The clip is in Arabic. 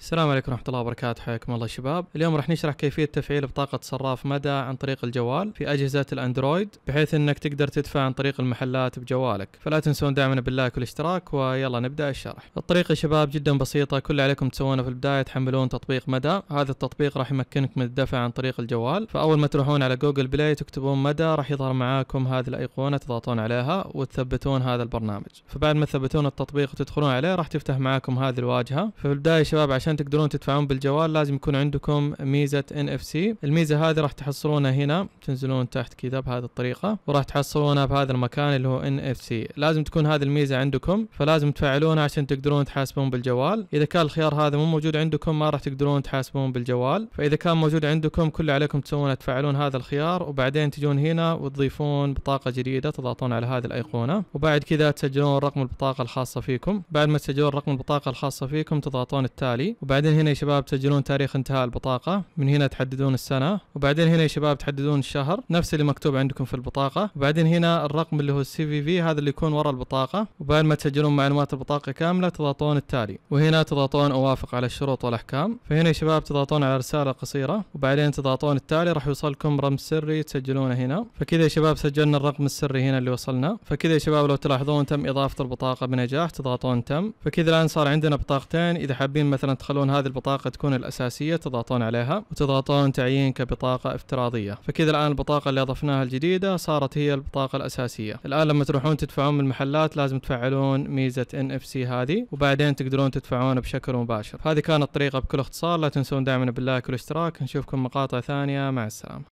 السلام عليكم ورحمة الله وبركاته حياكم الله شباب اليوم راح نشرح كيفية تفعيل بطاقة صراف مدى عن طريق الجوال في أجهزة الأندرويد بحيث أنك تقدر تدفع عن طريق المحلات بجوالك فلا تنسون دعمنا باللايك والاشتراك ويلا نبدأ الشرح الطريقة شباب جدا بسيطة كل اللي عليكم تسوونه في البداية تحملون تطبيق مدى هذا التطبيق راح يمكنك من الدفع عن طريق الجوال فأول ما تروحون على جوجل بلاي تكتبون مدى راح يظهر معاكم هذه الأيقونة تضغطون عليها وتثبتون هذا البرنامج فبعد ما تثبتون التطبيق وتدخلون عليه راح تفتح معاكم هذه الواجهة فبالبداية شباب عشان عشان تقدرون تدفعون بالجوال لازم يكون عندكم ميزه ان اف سي الميزه هذه راح تحصلونها هنا تنزلون تحت كذا بهذه الطريقه وراح تحصلونها بهذا المكان اللي هو ان اف سي لازم تكون هذه الميزه عندكم فلازم تفعلونها عشان تقدرون تحاسبون بالجوال اذا كان الخيار هذا مو موجود عندكم ما راح تقدرون تحاسبون بالجوال فاذا كان موجود عندكم كل اللي عليكم تسوونه تفعلون هذا الخيار وبعدين تجون هنا وتضيفون بطاقه جديده تضغطون على هذه الايقونه وبعد كذا تسجلون رقم البطاقه الخاصه فيكم بعد ما تسجلون رقم البطاقه الخاصه فيكم تضغطون التالي وبعدين هنا يا شباب تسجلون تاريخ انتهاء البطاقة من هنا تحددون السنة وبعدين هنا يا شباب تحددون الشهر نفس اللي مكتوب عندكم في البطاقة وبعدين هنا الرقم اللي هو السي في في هذا اللي يكون ورا البطاقة وبعد ما تسجلون معلومات البطاقة كاملة تضغطون التالي وهنا تضغطون اوافق على الشروط والاحكام فهنا يا شباب تضغطون على رسالة قصيرة وبعدين تضغطون التالي راح يوصلكم رمز سري تسجلونه هنا فكذا يا شباب سجلنا الرقم السري هنا اللي وصلنا فكذا يا شباب لو تلاحظون تم اضافة البطاقة بنجاح تضغطون تم فكذا الان صار عندنا بطاقتين اذا حابين مثلا تخلون هذه البطاقة تكون الأساسية تضغطون عليها وتضغطون تعيين كبطاقة افتراضية فكذا الآن البطاقة اللي أضفناها الجديدة صارت هي البطاقة الأساسية الآن لما تروحون تدفعون من المحلات لازم تفعلون ميزة NFC هذه وبعدين تقدرون تدفعون بشكل مباشر هذه كانت الطريقة بكل اختصار لا تنسون دعمنا باللايك والاشتراك نشوفكم مقاطع ثانية مع السلامة